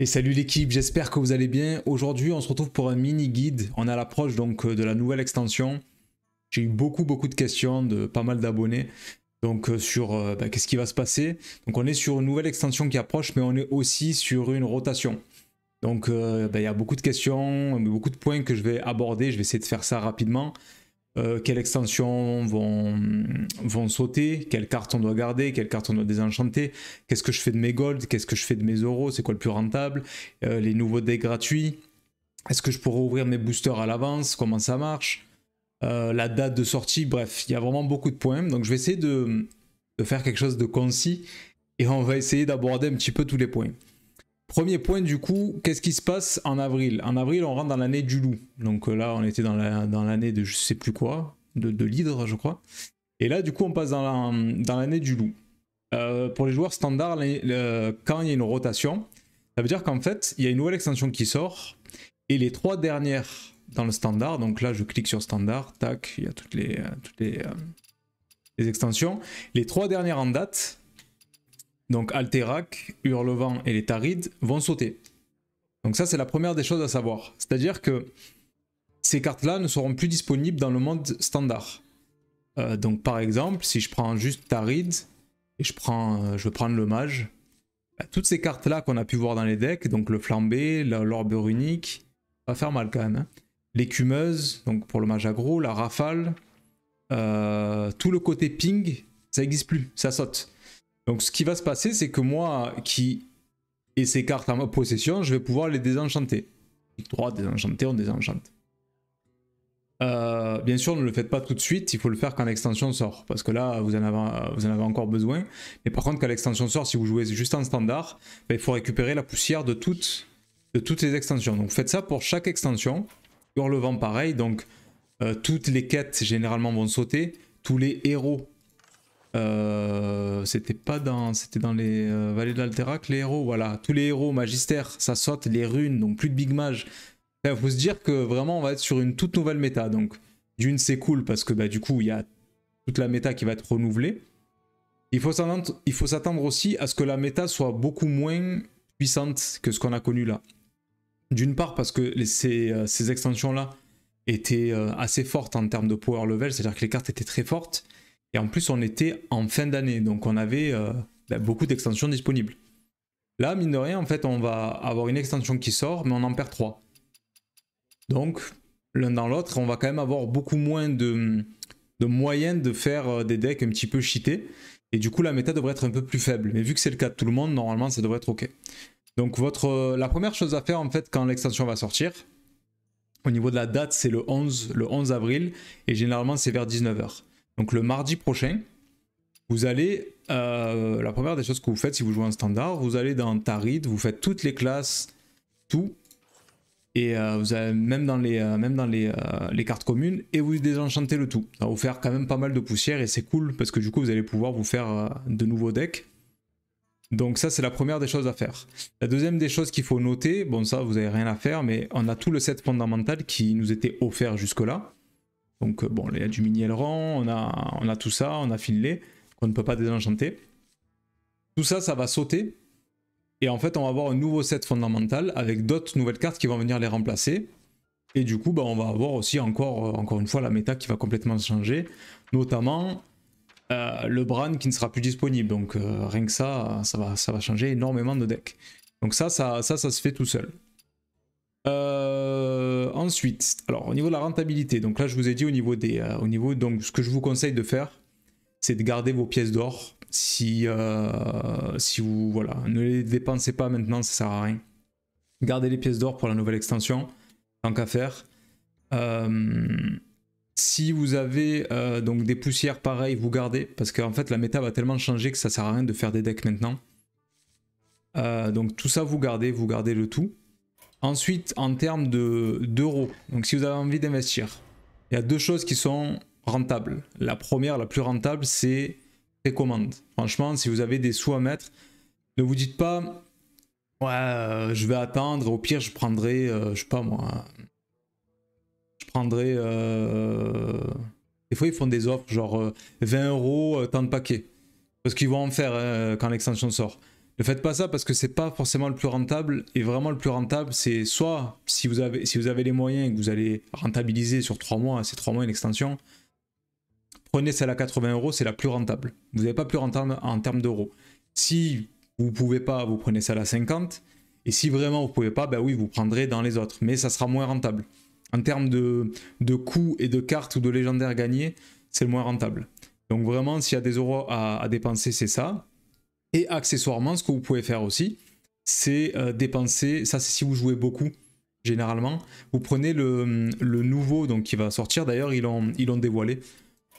Et salut l'équipe, j'espère que vous allez bien. Aujourd'hui, on se retrouve pour un mini guide. On est à l'approche donc euh, de la nouvelle extension. J'ai eu beaucoup beaucoup de questions de pas mal d'abonnés. Donc euh, sur euh, bah, qu'est-ce qui va se passer. Donc on est sur une nouvelle extension qui approche, mais on est aussi sur une rotation. Donc bah, il y a beaucoup de questions, beaucoup de points que je vais aborder. Je vais essayer de faire ça rapidement. Quelles euh, quelle extension vont, sauter, quelle carte on doit garder, quelle carte on doit désenchanter, qu'est-ce que je fais de mes golds, qu'est-ce que je fais de mes euros, c'est quoi le plus rentable, euh, les nouveaux decks gratuits, est-ce que je pourrais ouvrir mes boosters à l'avance, comment ça marche, euh, la date de sortie, bref, il y a vraiment beaucoup de points. Donc je vais essayer de faire quelque chose de concis et on va essayer d'aborder un petit peu tous les points. Premier point du coup, qu'est-ce qui se passe en avril En avril, on rentre dans l'année du loup. Donc euh, là, on était dans l'année de je sais plus quoi, de, de l'hydre, je crois. Et là, du coup, on passe dans l'année du loup. Euh, pour les joueurs standard, quand il y a une rotation, ça veut dire qu'en fait, il y a une nouvelle extension qui sort, et les trois dernières dans le standard, donc là je clique sur standard, tac, il y a toutes les, euh, les extensions. Les trois dernières en date, donc Alterac, Hurlevent et les Tarides vont sauter. Donc ça c'est la première des choses à savoir. C'est-à-dire que ces cartes-là ne seront plus disponibles dans le monde standard. Euh, donc par exemple, si je prends juste Tarid et je, prends, euh, je vais prendre le mage, bah, toutes ces cartes-là qu'on a pu voir dans les decks, donc le flambé, l'orbe runique, va faire mal quand même. Hein. L'écumeuse, donc pour le mage aggro, la rafale, euh, tout le côté ping, ça n'existe plus, ça saute. Donc ce qui va se passer, c'est que moi, qui ai ces cartes en ma possession, je vais pouvoir les désenchanter. Clique droit, désenchanter, on désenchante. Euh, bien sûr, ne le faites pas tout de suite, il faut le faire quand l'extension sort, parce que là, vous en, avez, encore besoin. Mais par contre, quand l'extension sort, si vous jouez juste en standard, ben, il faut récupérer la poussière de toutes, les extensions. Donc faites ça pour chaque extension. le vent, pareil, donc euh, toutes les quêtes généralement vont sauter, tous les héros euh, c'était pas dans, c'était dans les euh, vallées de l'Alterac, les héros, voilà, tous les héros, magistères, ça saute, les runes, donc plus de big mage. Il faut se dire que vraiment on va être sur une toute nouvelle méta, donc d'une c'est cool parce que bah, du coup il y a toute la méta qui va être renouvelée. Il faut s'attendre, il faut s'attendre aussi à ce que la méta soit beaucoup moins puissante que ce qu'on a connu là. D'une part parce que les, ces, euh, ces extensions là étaient assez fortes en termes de power level, c'est-à-dire que les cartes étaient très fortes. Et en plus, on était en fin d'année, donc on avait euh, ben, beaucoup d'extensions disponibles. Là, mine de rien, en fait, on va avoir une extension qui sort, mais on en perd trois. Donc, l'un dans l'autre, on va quand même avoir beaucoup moins de, moyens de faire euh, des decks un petit peu cheatés. Et du coup, la méta devrait être un peu plus faible. Mais vu que c'est le cas de tout le monde, normalement, ça devrait être OK. Donc, votre, euh, la première chose à faire, en fait, quand l'extension va sortir, au niveau de la date, c'est le 11, le 11 avril. Et généralement, c'est vers 19h. Donc le mardi prochain, vous allez, euh, la première des choses que vous faites si vous jouez en standard, vous allez dans Tarid, vous faites toutes les classes, tout, et euh, vous allez même dans, les, euh, même dans les, les, cartes communes, et vous désenchantez le tout. Ça va vous faire quand même pas mal de poussière, et c'est cool, parce que du coup vous allez pouvoir vous faire de nouveaux decks. Donc ça c'est la première des choses à faire. La deuxième des choses qu'il faut noter, bon ça vous n'avez rien à faire, mais on a tout le set fondamental qui nous était offert jusque là. Donc euh, bon, il y a du mini aileron, on a, on a tout ça, on a filé qu'on ne peut pas désenchanter. Tout ça, ça va sauter. Et en fait, on va avoir un nouveau set fondamental avec d'autres nouvelles cartes qui vont venir les remplacer. Et du coup, bah, on va avoir aussi encore, euh, encore une fois la méta qui va complètement changer. Notamment euh, le Bran qui ne sera plus disponible. Donc rien que ça, ça va, ça va changer énormément de deck. Donc ça, ça, ça se fait tout seul. Euh, ensuite, alors au niveau de la rentabilité, donc là je vous ai dit au niveau des, euh, niveau donc ce que je vous conseille de faire, c'est de garder vos pièces d'or. Si, euh, si vous voilà, ne les dépensez pas maintenant, ça sert à rien. Gardez les pièces d'or pour la nouvelle extension, tant qu'à faire. si vous avez donc des poussières pareilles, vous gardez parce qu'en fait la méta va tellement changer que ça sert à rien de faire des decks maintenant. donc tout ça vous gardez, vous gardez le tout. Ensuite, en termes d'euros, donc si vous avez envie d'investir, il y a deux choses qui sont rentables. La première, la plus rentable, c'est les commandes. Franchement, si vous avez des sous à mettre, ne vous dites pas, ouais, euh, je vais attendre, au pire, je prendrai, je euh, je sais pas moi, je prendrai. Euh, des fois, ils font des offres, genre 20 euros, tant de paquets. Parce qu'ils vont en faire hein, quand l'extension sort. Ne faites pas ça parce que c'est pas forcément le plus rentable. Et vraiment, le plus rentable, c'est soit si vous avez, si vous avez les moyens et que vous allez rentabiliser sur 3 mois, c'est 3 mois une extension, prenez celle à 80 euros, c'est la plus rentable. Vous n'avez pas plus rentable en termes d'euros. Si vous ne pouvez pas, vous prenez celle à 50. Et si vraiment vous ne pouvez pas, ben oui, vous prendrez dans les autres. Mais ça sera moins rentable. En termes de, coûts et de cartes ou de légendaires gagnés, c'est le moins rentable. Donc vraiment, s'il y a des euros à dépenser, c'est ça. Et accessoirement, ce que vous pouvez faire aussi, c'est euh, dépenser, ça c'est si vous jouez beaucoup, généralement, vous prenez le, le nouveau donc, qui va sortir, d'ailleurs ils l'ont ils l'ont dévoilé,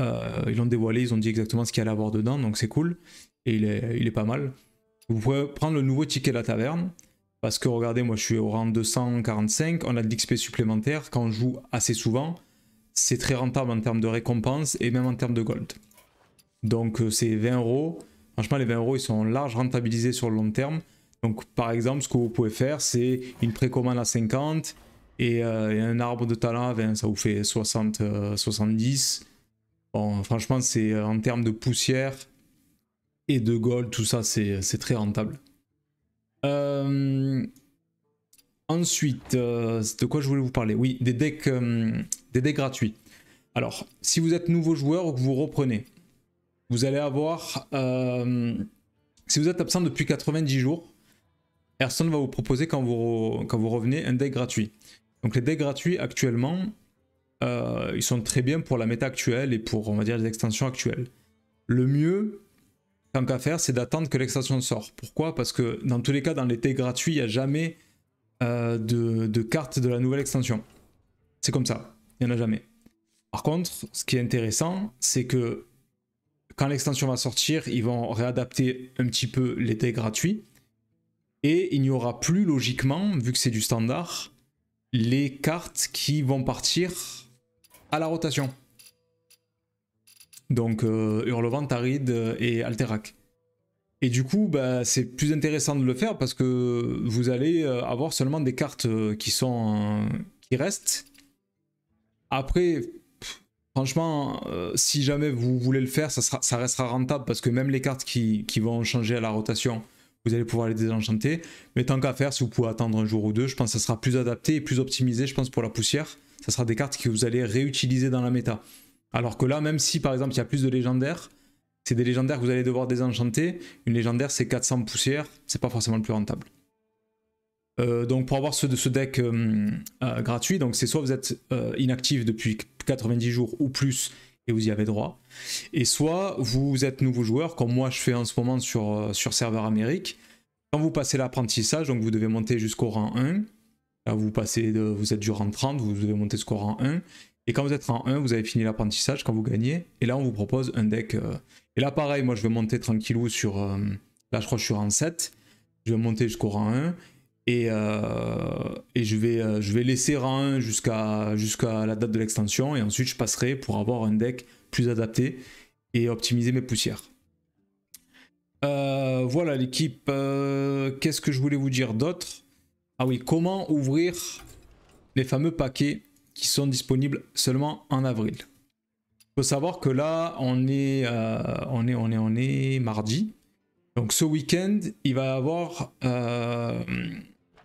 euh, ils l'ont dévoilé, ils ont dit exactement ce qu'il allait avoir dedans, donc c'est cool, et il est, il est pas mal. Vous pouvez prendre le nouveau ticket de la taverne, parce que regardez, moi je suis au rang 245, on a de l'XP supplémentaire, quand on joue assez souvent, c'est très rentable en termes de récompense et même en termes de gold. Donc euh, c'est 20 euros, Franchement, les 20 euros, ils sont largement rentabilisés sur le long terme. Donc, par exemple, ce que vous pouvez faire, c'est une précommande à 50 euh, et, un arbre de talent à Ça vous fait 60, 70. Euh, franchement, c'est euh, en termes de poussière et de gold, tout ça, c'est très rentable. ensuite, de quoi je voulais vous parler Oui, des decks, des decks gratuits. Alors, si vous êtes nouveau joueur ou que vous reprenez, vous allez avoir, euh, si vous êtes absent depuis 90 jours, Airson va vous proposer quand vous, quand vous revenez un deck gratuit. Donc les decks gratuits actuellement, euh, ils sont très bien pour la méta actuelle et pour, on va dire, les extensions actuelles. Le mieux, tant qu'à faire, c'est d'attendre que l'extension sort. Pourquoi Parce que dans tous les cas, dans les decks gratuits, il n'y a jamais euh, de, de cartes de la nouvelle extension. C'est comme ça, il n'y en a jamais. Par contre, ce qui est intéressant, c'est que quand l'extension va sortir, ils vont réadapter un petit peu les gratuit gratuits. Et il n'y aura plus logiquement, vu que c'est du standard, les cartes qui vont partir à la rotation. Donc euh, Hurlevent, Tarid euh, et Alterac. Et du coup, bah, c'est plus intéressant de le faire parce que vous allez euh, avoir seulement des cartes euh, qui sont qui restent. Après, Franchement, euh, si jamais vous voulez le faire, ça, restera rentable parce que même les cartes qui, vont changer à la rotation, vous allez pouvoir les désenchanter. Mais tant qu'à faire, si vous pouvez attendre un jour ou deux, je pense que ça sera plus adapté et plus optimisé, je pense, pour la poussière. Ça sera des cartes que vous allez réutiliser dans la méta. Alors que là, même si par exemple il y a plus de légendaires, c'est des légendaires que vous allez devoir désenchanter. Une légendaire, c'est 400 poussières, c'est pas forcément le plus rentable. Euh, donc pour avoir ce, deck euh, euh, gratuit, donc c'est soit vous êtes inactif depuis 90 jours ou plus et vous y avez droit, et soit vous êtes nouveau joueur, comme moi je fais en ce moment sur, sur serveur Amérique. Quand vous passez l'apprentissage, donc vous devez monter jusqu'au rang 1. Là vous passez vous êtes du rang 30, vous devez monter jusqu'au rang 1. Et quand vous êtes rang 1, vous avez fini l'apprentissage quand vous gagnez. Et là, on vous propose un deck. Et là, pareil, moi, je vais monter tranquillou sur. Là, je crois que je suis rang 7. Je vais monter jusqu'au rang 1. Euh, et, je, vais, euh, laisser rang 1 jusqu'à la date de l'extension et ensuite je passerai pour avoir un deck plus adapté et optimiser mes poussières. Euh, voilà l'équipe, qu'est-ce que je voulais vous dire d'autre Ah oui, comment ouvrir les fameux paquets qui sont disponibles seulement en avril. Il faut savoir que là, on est mardi, donc ce week-end, il va avoir euh,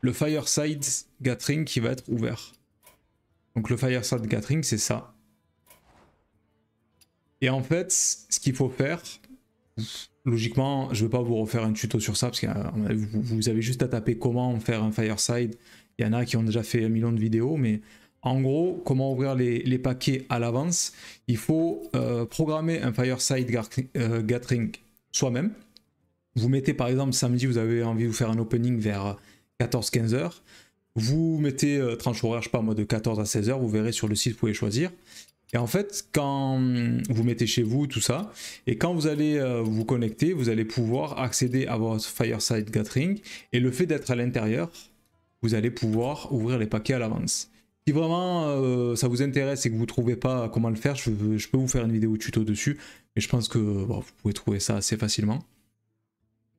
le Fireside Gathering qui va être ouvert. Donc le Fireside Gathering, c'est ça. Et en fait, ce qu'il faut faire, logiquement, je ne vais pas vous refaire un tuto sur ça, parce que euh, vous avez juste à taper comment faire un Fireside. Il y en a qui ont déjà fait un million de vidéos, mais en gros, comment ouvrir les, paquets à l'avance, il faut euh, programmer un Fireside Gathering soi-même. Vous mettez par exemple samedi, vous avez envie de vous faire un opening vers 14-15 euh, heures. Vous mettez euh, tranche horaire, je sais pas de 14 à 16 heures. Vous verrez sur le site, vous pouvez choisir. Et en fait, quand hum, vous mettez chez vous tout ça, et quand vous allez euh, vous connecter, vous allez pouvoir accéder à votre Fireside Gathering. Et le fait d'être à l'intérieur, vous allez pouvoir ouvrir les paquets à l'avance. Si vraiment ça vous intéresse et que vous ne trouvez pas comment le faire, je, peux vous faire une vidéo tuto dessus. Mais je pense que vous pouvez trouver ça assez facilement.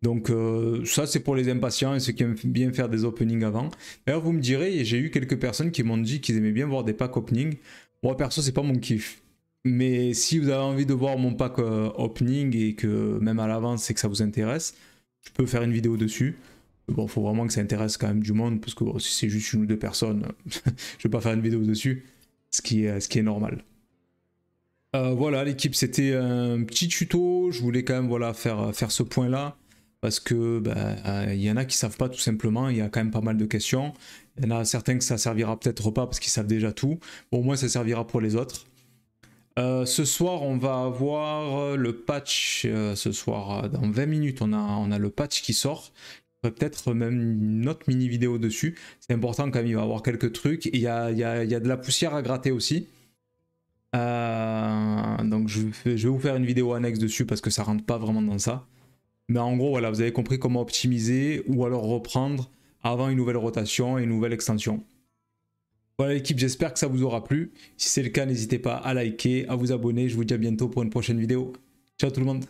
Donc euh, ça c'est pour les impatients et ceux qui aiment bien faire des openings avant. D'ailleurs vous me direz, j'ai eu quelques personnes qui m'ont dit qu'ils aimaient bien voir des packs opening. Moi perso c'est pas mon kiff. Mais si vous avez envie de voir mon pack euh, opening et que même à l'avance c'est que ça vous intéresse, je peux faire une vidéo dessus. Bon, faut vraiment que ça intéresse quand même du monde, parce que si c'est juste une ou deux personnes, je vais pas faire une vidéo dessus, ce qui est, ce qui est normal. Euh, voilà l'équipe, c'était un petit tuto. Je voulais quand même voilà, faire, faire ce point là parce que bah, il y en a qui savent pas tout simplement, il y a quand même pas mal de questions. Il y en a certains que ça servira peut-être pas parce qu'ils savent déjà tout. au moins ça servira pour les autres. Euh, ce soir, on va avoir euh, le patch. Euh, ce soir, dans 20 minutes, on a, on a le patch qui sort. Peut-être même une autre mini vidéo dessus. C'est important quand même, il va y avoir quelques trucs. Il y a, de la poussière à gratter aussi. donc je, je, vais vous faire une vidéo annexe dessus parce que ça rentre pas vraiment dans ça. Mais en gros, voilà, vous avez compris comment optimiser ou alors reprendre avant une nouvelle rotation et une nouvelle extension. Voilà l'équipe, j'espère que ça vous aura plu. Si c'est le cas, n'hésitez pas à liker, à vous abonner. Je vous dis à bientôt pour une prochaine vidéo. Ciao tout le monde